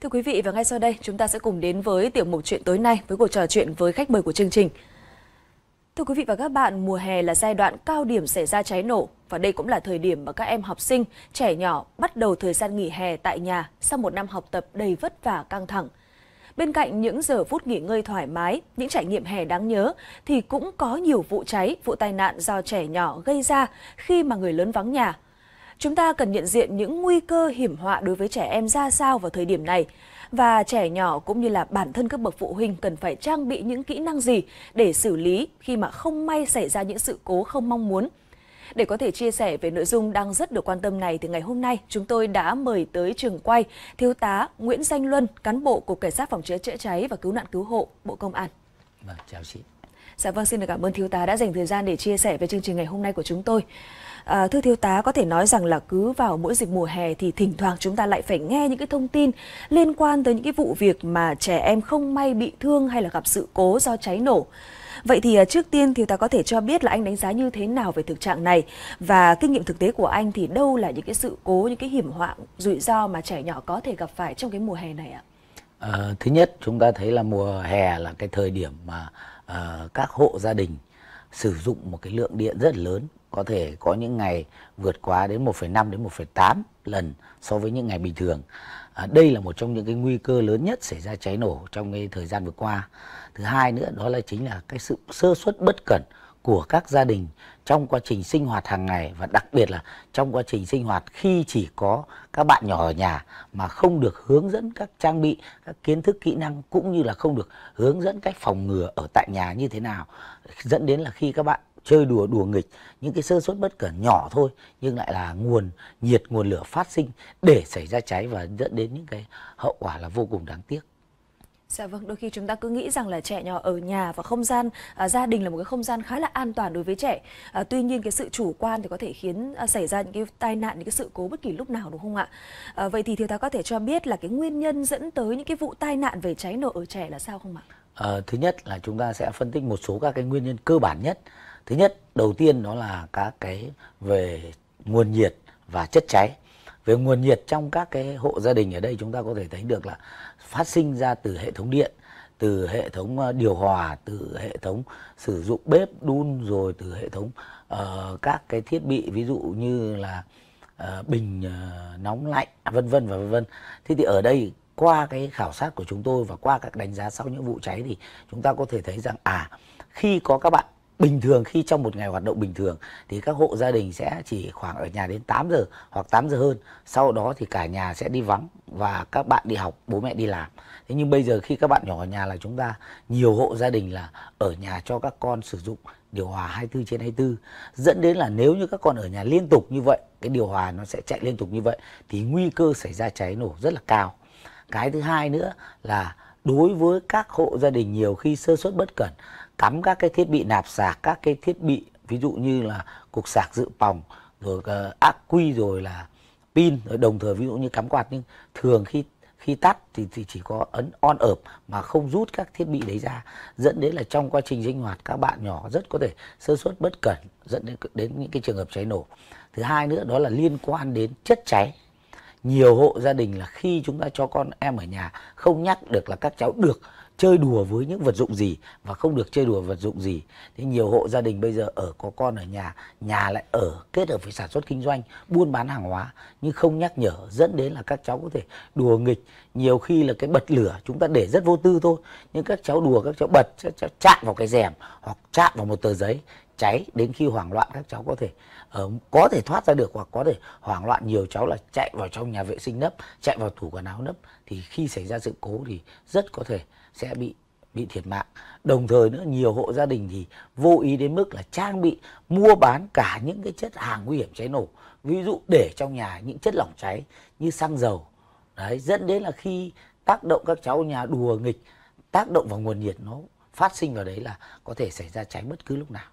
Thưa quý vị và ngay sau đây chúng ta sẽ cùng đến với tiểu mục chuyện tối nay với cuộc trò chuyện với khách mời của chương trình. Thưa quý vị và các bạn, mùa hè là giai đoạn cao điểm xảy ra cháy nổ và đây cũng là thời điểm mà các em học sinh, trẻ nhỏ bắt đầu thời gian nghỉ hè tại nhà sau một năm học tập đầy vất vả căng thẳng. Bên cạnh những giờ phút nghỉ ngơi thoải mái, những trải nghiệm hè đáng nhớ thì cũng có nhiều vụ cháy, vụ tai nạn do trẻ nhỏ gây ra khi mà người lớn vắng nhà chúng ta cần nhận diện những nguy cơ hiểm họa đối với trẻ em ra sao vào thời điểm này và trẻ nhỏ cũng như là bản thân các bậc phụ huynh cần phải trang bị những kỹ năng gì để xử lý khi mà không may xảy ra những sự cố không mong muốn. Để có thể chia sẻ về nội dung đang rất được quan tâm này thì ngày hôm nay chúng tôi đã mời tới trường quay Thiếu tá Nguyễn Danh Luân, cán bộ Cục Cảnh sát Phòng cháy chữa cháy và Cứu nạn Cứu hộ, Bộ Công an. Vâng, chào chị. Dạ vâng, xin được cảm ơn thiếu tá đã dành thời gian để chia sẻ về chương trình ngày hôm nay của chúng tôi. À, thưa thiếu tá, có thể nói rằng là cứ vào mỗi dịp mùa hè thì thỉnh thoảng chúng ta lại phải nghe những cái thông tin liên quan tới những cái vụ việc mà trẻ em không may bị thương hay là gặp sự cố do cháy nổ. Vậy thì à, trước tiên thì ta có thể cho biết là anh đánh giá như thế nào về thực trạng này và kinh nghiệm thực tế của anh thì đâu là những cái sự cố, những cái hiểm họa, rủi ro mà trẻ nhỏ có thể gặp phải trong cái mùa hè này ạ? À, thứ nhất chúng ta thấy là mùa hè là cái thời điểm mà uh, các hộ gia đình sử dụng một cái lượng điện rất lớn có thể có những ngày vượt quá đến 1,5 đến 1,8 lần so với những ngày bình thường. À, đây là một trong những cái nguy cơ lớn nhất xảy ra cháy nổ trong cái thời gian vừa qua. Thứ hai nữa đó là chính là cái sự sơ suất bất cẩn của các gia đình trong quá trình sinh hoạt hàng ngày và đặc biệt là trong quá trình sinh hoạt khi chỉ có các bạn nhỏ ở nhà mà không được hướng dẫn các trang bị, các kiến thức kỹ năng cũng như là không được hướng dẫn cách phòng ngừa ở tại nhà như thế nào dẫn đến là khi các bạn chơi đùa đùa nghịch những cái sơ suất bất cẩn nhỏ thôi nhưng lại là nguồn nhiệt nguồn lửa phát sinh để xảy ra cháy và dẫn đến những cái hậu quả là vô cùng đáng tiếc Dạ vâng, đôi khi chúng ta cứ nghĩ rằng là trẻ nhỏ ở nhà và không gian à, gia đình là một cái không gian khá là an toàn đối với trẻ. À, tuy nhiên cái sự chủ quan thì có thể khiến à, xảy ra những cái tai nạn, những cái sự cố bất kỳ lúc nào đúng không ạ? À, vậy thì thiếu tá có thể cho biết là cái nguyên nhân dẫn tới những cái vụ tai nạn về cháy nổ ở trẻ là sao không ạ? À, thứ nhất là chúng ta sẽ phân tích một số các cái nguyên nhân cơ bản nhất. Thứ nhất, đầu tiên đó là các cái về nguồn nhiệt và chất cháy về nguồn nhiệt trong các cái hộ gia đình ở đây chúng ta có thể thấy được là phát sinh ra từ hệ thống điện từ hệ thống ờ, điều hòa từ hệ thống sử dụng bếp đun rồi từ hệ thống uh, các cái thiết bị ví dụ như là uh, bình uh, nóng lạnh vân vân và vân vân thế thì ở đây qua cái khảo sát của chúng tôi và qua các đánh giá sau những vụ cháy thì chúng ta có thể thấy rằng à khi có các bạn bình thường khi trong một ngày hoạt động bình thường thì các hộ gia đình sẽ chỉ khoảng ở nhà đến 8 giờ hoặc 8 giờ hơn sau đó thì cả nhà sẽ đi vắng và các bạn đi học bố mẹ đi làm thế nhưng bây giờ khi các bạn nhỏ ở nhà là chúng ta nhiều hộ gia đình là ở nhà cho các con sử dụng điều hòa 24 trên 24 dẫn đến là nếu như các con ở nhà liên tục như vậy cái điều hòa nó sẽ chạy liên tục như vậy thì nguy cơ xảy ra cháy nổ rất là cao cái thứ hai nữa là đối với các hộ gia đình nhiều khi sơ suất bất cẩn cắm các cái thiết bị nạp sạc các cái thiết bị ví dụ như là cục sạc dự phòng rồi uh, ác quy rồi là pin rồi đồng thời ví dụ như cắm quạt nhưng thường khi khi tắt thì, thì chỉ có ấn on ợp mà không rút các thiết bị đấy ra dẫn đến là trong quá trình sinh hoạt các bạn nhỏ rất có thể sơ suất bất cẩn dẫn đến đến những cái trường hợp cháy nổ thứ hai nữa đó là liên quan đến chất cháy nhiều hộ gia đình là khi chúng ta cho con em ở nhà không nhắc được là các cháu được chơi đùa với những vật dụng gì và không được chơi đùa vật dụng gì thế nhiều hộ gia đình bây giờ ở có con ở nhà nhà lại ở kết hợp với sản xuất kinh doanh buôn bán hàng hóa nhưng không nhắc nhở dẫn đến là các cháu có thể đùa nghịch nhiều khi là cái bật lửa chúng ta để rất vô tư thôi nhưng các cháu đùa các cháu bật các cháu chạm vào cái rèm hoặc chạm vào một tờ giấy cháy đến khi hoảng loạn các cháu có thể uh, có thể thoát ra được hoặc có thể hoảng loạn nhiều cháu là chạy vào trong nhà vệ sinh nấp chạy vào tủ quần áo nấp thì khi xảy ra sự cố thì rất có thể sẽ bị bị thiệt mạng đồng thời nữa nhiều hộ gia đình thì vô ý đến mức là trang bị mua bán cả những cái chất hàng nguy hiểm cháy nổ ví dụ để trong nhà những chất lỏng cháy như xăng dầu đấy dẫn đến là khi tác động các cháu nhà đùa nghịch tác động vào nguồn nhiệt nó phát sinh vào đấy là có thể xảy ra cháy bất cứ lúc nào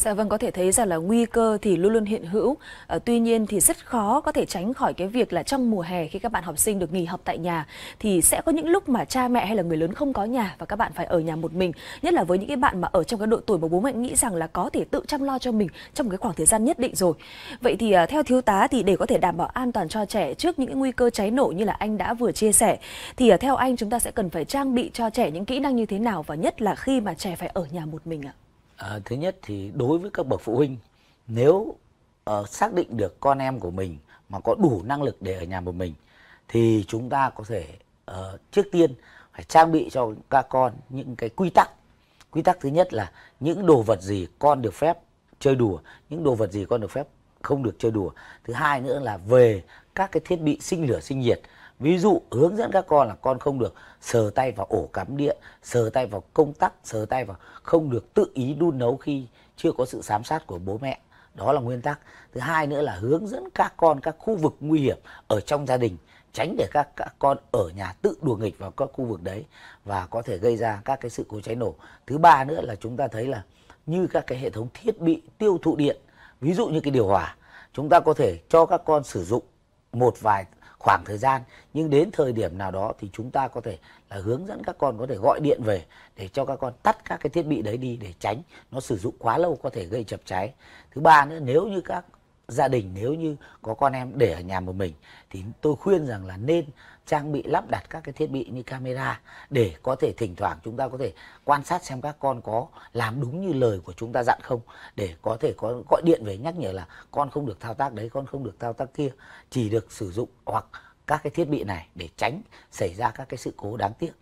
Dạ vâng, có thể thấy rằng là nguy cơ thì luôn luôn hiện hữu. À, tuy nhiên thì rất khó có thể tránh khỏi cái việc là trong mùa hè khi các bạn học sinh được nghỉ học tại nhà thì sẽ có những lúc mà cha mẹ hay là người lớn không có nhà và các bạn phải ở nhà một mình. Nhất là với những cái bạn mà ở trong cái độ tuổi mà bố mẹ nghĩ rằng là có thể tự chăm lo cho mình trong cái khoảng thời gian nhất định rồi. Vậy thì à, theo thiếu tá thì để có thể đảm bảo an toàn cho trẻ trước những cái nguy cơ cháy nổ như là anh đã vừa chia sẻ thì à, theo anh chúng ta sẽ cần phải trang bị cho trẻ những kỹ năng như thế nào và nhất là khi mà trẻ phải ở nhà một mình ạ? À? À, thứ nhất thì đối với các bậc phụ huynh nếu uh, xác định được con em của mình mà có đủ năng lực để ở nhà một mình thì chúng ta có thể uh, trước tiên phải trang bị cho các con những cái quy tắc quy tắc thứ nhất là những đồ vật gì con được phép chơi đùa những đồ vật gì con được phép không được chơi đùa thứ hai nữa là về các cái thiết bị sinh lửa sinh nhiệt ví dụ hướng dẫn các con là con không được sờ tay vào ổ cắm điện sờ tay vào công tắc sờ tay vào không được tự ý đun nấu khi chưa có sự giám sát của bố mẹ đó là nguyên tắc thứ hai nữa là hướng dẫn các con các khu vực nguy hiểm ở trong gia đình tránh để các, các con ở nhà tự đùa nghịch vào các khu vực đấy và có thể gây ra các cái sự cố cháy nổ thứ ba nữa là chúng ta thấy là như các cái hệ thống thiết bị tiêu thụ điện ví dụ như cái điều hòa chúng ta có thể cho các con sử dụng một vài khoảng thời gian nhưng đến thời điểm nào đó thì chúng ta có thể là hướng dẫn các con có thể gọi điện về để cho các con tắt các cái thiết bị đấy đi để tránh nó sử dụng quá lâu có thể gây chập cháy thứ ba nữa nếu như các gia đình nếu như có con em để ở nhà một mình thì tôi khuyên rằng là nên trang bị lắp đặt các cái thiết bị như camera để có thể thỉnh thoảng chúng ta có thể quan sát xem các con có làm đúng như lời của chúng ta dặn không để có thể có gọi điện về nhắc nhở là con không được thao tác đấy con không được thao tác kia chỉ được sử dụng hoặc các cái thiết bị này để tránh xảy ra các cái sự cố đáng tiếc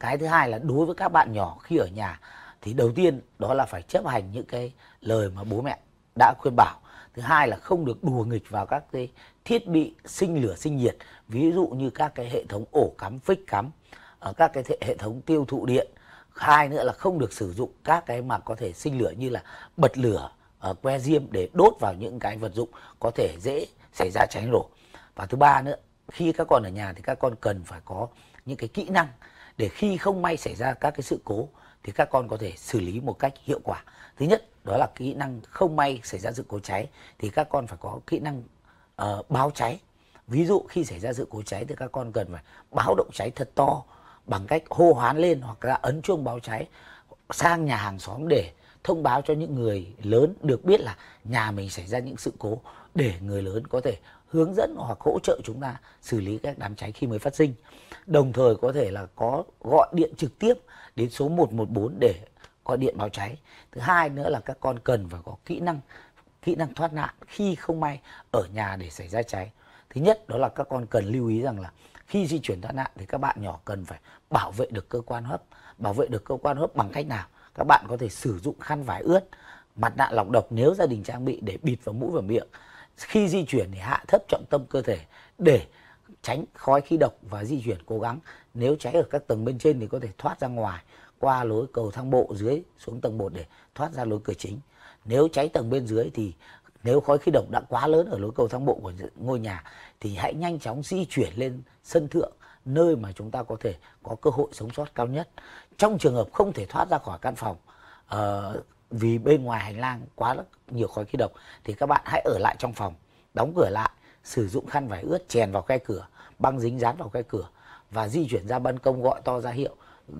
cái thứ hai là đối với các bạn nhỏ khi ở nhà thì đầu tiên đó là phải chấp hành những cái lời mà bố mẹ đã khuyên bảo thứ hai là không được đùa nghịch vào các cái thiết bị sinh lửa sinh nhiệt ví dụ như các cái hệ thống ổ cắm phích cắm ở ờ, các cái hệ thống tiêu thụ điện hai nữa là không được sử dụng các cái mà có thể sinh lửa như là bật lửa ờ, que diêm để đốt vào những cái vật dụng có thể dễ xảy ra cháy nổ và thứ ba nữa khi các con ở nhà thì các con cần phải có những cái kỹ năng để khi không may xảy ra các cái sự cố thì các con có thể xử lý một cách hiệu quả thứ nhất đó là kỹ năng không may xảy ra sự cố cháy thì các con phải có kỹ năng uh, báo cháy ví dụ khi xảy ra sự cố cháy thì các con cần phải báo động cháy thật to bằng cách hô hoán lên hoặc là ấn chuông báo cháy sang nhà hàng xóm để thông báo cho những người lớn được biết là nhà mình xảy ra những sự cố để người lớn có thể hướng dẫn hoặc hỗ trợ chúng ta xử lý các đám cháy khi mới phát sinh. Đồng thời có thể là có gọi điện trực tiếp đến số 114 để gọi điện báo cháy thứ hai nữa là các con cần phải có kỹ năng kỹ năng thoát nạn khi không may ở nhà để xảy ra cháy thứ nhất đó là các con cần lưu ý rằng là khi di chuyển thoát nạn thì các bạn nhỏ cần phải bảo vệ được cơ quan hấp bảo vệ được cơ quan hấp bằng cách nào các bạn có thể sử dụng khăn vải ướt mặt nạ lọc độc nếu gia đình trang bị để bịt vào mũi và miệng khi di chuyển thì hạ thấp trọng tâm cơ thể để tránh khói khí độc và di chuyển cố gắng nếu cháy ở các tầng bên trên thì có thể thoát ra ngoài qua lối cầu thang bộ dưới xuống tầng 1 để thoát ra lối cửa chính. Nếu cháy tầng bên dưới thì nếu khói khí độc đã quá lớn ở lối cầu thang bộ của ngôi nhà thì hãy nhanh chóng di chuyển lên sân thượng nơi mà chúng ta có thể có cơ hội sống sót cao nhất. Trong trường hợp không thể thoát ra khỏi căn phòng uh, vì bên ngoài hành lang quá nhiều khói khí độc thì các bạn hãy ở lại trong phòng, đóng cửa lại, sử dụng khăn vải ướt chèn vào khe cửa, băng dính dán vào khe cửa và di chuyển ra ban công gọi to ra hiệu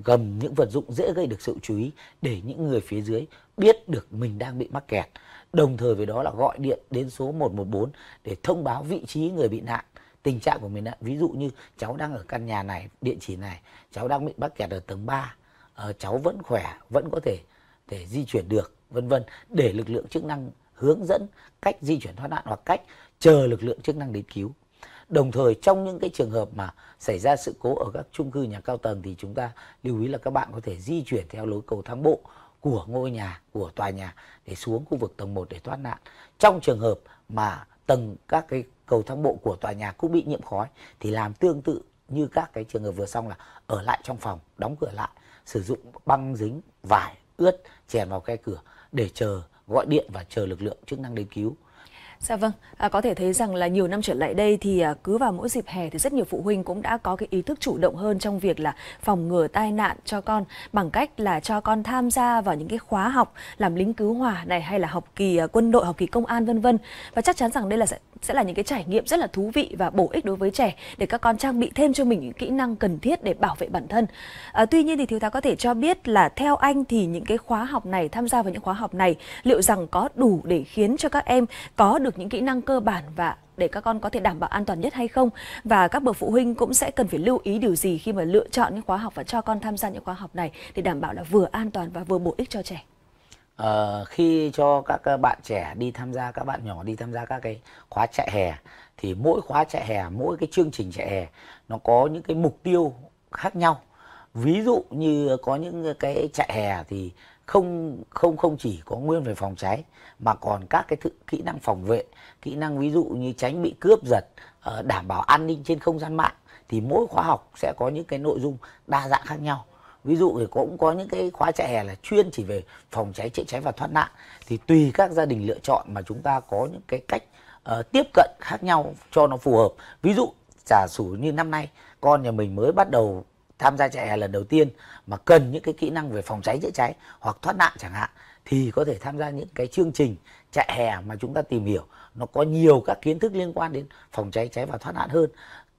gầm những vật dụng dễ gây được sự chú ý để những người phía dưới biết được mình đang bị mắc kẹt. Đồng thời với đó là gọi điện đến số 114 để thông báo vị trí người bị nạn, tình trạng của mình nạn. Ví dụ như cháu đang ở căn nhà này, địa chỉ này, cháu đang bị mắc kẹt ở tầng 3, ờ, cháu vẫn khỏe, vẫn có thể để di chuyển được, vân vân để lực lượng chức năng hướng dẫn cách di chuyển thoát nạn hoặc cách chờ lực lượng chức năng đến cứu đồng thời trong những cái trường hợp mà xảy ra sự cố ở các chung cư nhà cao tầng thì chúng ta lưu ý là các bạn có thể di chuyển theo lối cầu thang bộ của ngôi nhà của tòa nhà để xuống khu vực tầng 1 để thoát nạn trong trường hợp mà tầng các cái cầu thang bộ của tòa nhà cũng bị nhiễm khói thì làm tương tự như các cái trường hợp vừa xong là ở lại trong phòng đóng cửa lại sử dụng băng dính vải ướt chèn vào khe cửa để chờ gọi điện và chờ lực lượng chức năng đến cứu Dạ vâng, à, có thể thấy rằng là nhiều năm trở lại đây thì à, cứ vào mỗi dịp hè thì rất nhiều phụ huynh cũng đã có cái ý thức chủ động hơn trong việc là phòng ngừa tai nạn cho con bằng cách là cho con tham gia vào những cái khóa học làm lính cứu hỏa này hay là học kỳ à, quân đội, học kỳ công an vân vân. Và chắc chắn rằng đây là sẽ là những cái trải nghiệm rất là thú vị và bổ ích đối với trẻ để các con trang bị thêm cho mình những kỹ năng cần thiết để bảo vệ bản thân. À, tuy nhiên thì thiếu tá có thể cho biết là theo anh thì những cái khóa học này tham gia vào những khóa học này liệu rằng có đủ để khiến cho các em có được những kỹ năng cơ bản và để các con có thể đảm bảo an toàn nhất hay không và các bậc phụ huynh cũng sẽ cần phải lưu ý điều gì khi mà lựa chọn những khóa học và cho con tham gia những khóa học này để đảm bảo là vừa an toàn và vừa bổ ích cho trẻ uh, khi cho các ờ, bạn trẻ đi tham gia các bạn nhỏ đi tham gia các cái khóa chạy hè thì mỗi khóa chạy hè mỗi cái chương trình chạy hè nó có những cái mục tiêu khác nhau ví dụ như có những cái chạy hè thì không không không chỉ có nguyên về phòng cháy mà còn các cái thự, kỹ năng phòng vệ kỹ năng ví dụ như tránh bị cướp giật ờ, đảm bảo an ninh trên không gian mạng thì mỗi khóa học sẽ có những cái nội dung đa dạng khác nhau ví dụ thì cũng có những cái khóa chạy hè là chuyên chỉ về phòng cháy chữa cháy và thoát nạn thì tùy các gia đình lựa chọn mà chúng ta có những cái cách uh, tiếp cận khác nhau cho nó phù hợp ví dụ giả sử như năm nay con nhà mình mới bắt đầu tham gia chạy hè lần đầu tiên mà cần những cái kỹ năng về phòng cháy chữa cháy hoặc thoát nạn chẳng hạn thì có thể tham gia những cái chương trình trại hè mà chúng ta tìm hiểu nó có nhiều các kiến thức liên quan đến phòng cháy cháy và thoát nạn hơn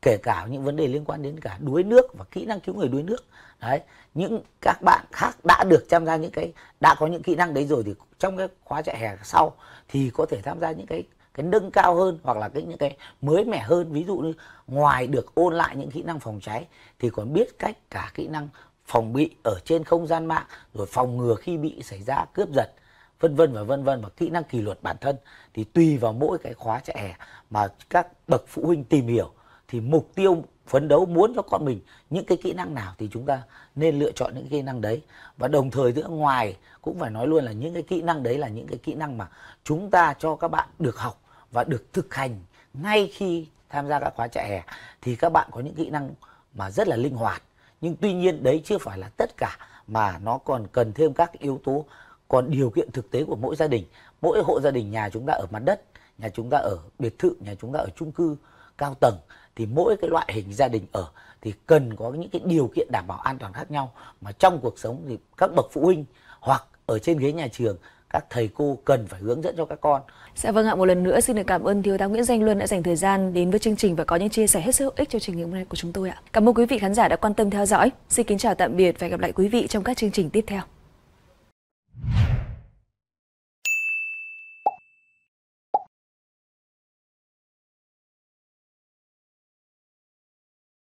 kể cả những vấn đề liên quan đến cả đuối nước và kỹ năng cứu người đuối nước đấy những các bạn khác đã được tham gia những cái đã có những kỹ năng đấy rồi thì trong cái khóa trại hè sau thì có thể tham gia những cái cái nâng cao hơn hoặc là cái những cái mới mẻ hơn ví dụ như ngoài được ôn lại những kỹ năng phòng cháy thì còn biết cách cả kỹ năng phòng bị ở trên không gian mạng rồi phòng ngừa khi bị xảy ra cướp giật vân vân và vân vân và kỹ năng kỷ luật bản thân thì tùy vào mỗi cái khóa trẻ hè mà các bậc phụ huynh tìm hiểu thì mục tiêu phấn đấu muốn cho con mình những cái kỹ năng nào thì chúng ta nên lựa chọn những kỹ năng đấy và đồng thời nữa ngoài cũng phải nói luôn là những cái kỹ năng đấy là những cái kỹ năng mà chúng ta cho các bạn được học và được thực hành ngay khi tham gia các khóa trại hè thì các bạn có những kỹ năng mà rất là linh hoạt nhưng tuy nhiên đấy chưa phải là tất cả mà nó còn cần thêm các yếu tố còn điều kiện thực tế của mỗi gia đình mỗi hộ gia đình nhà chúng ta ở mặt đất nhà chúng ta ở biệt thự nhà chúng ta ở chung cư cao tầng thì mỗi cái loại hình gia đình ở thì cần có những cái điều kiện đảm bảo an toàn khác nhau mà trong cuộc sống thì các bậc phụ huynh hoặc ở trên ghế nhà trường các thầy cô cần phải hướng dẫn cho các con. Dạ vâng ạ, một lần nữa xin được cảm ơn thiếu tá Nguyễn Danh Luân đã dành thời gian đến với chương trình và có những chia sẻ hết sức hữu ích cho chương trình hôm nay của chúng tôi ạ. Cảm ơn quý vị khán giả đã quan tâm theo dõi. Xin kính chào tạm biệt và hẹn gặp lại quý vị trong các chương trình tiếp theo.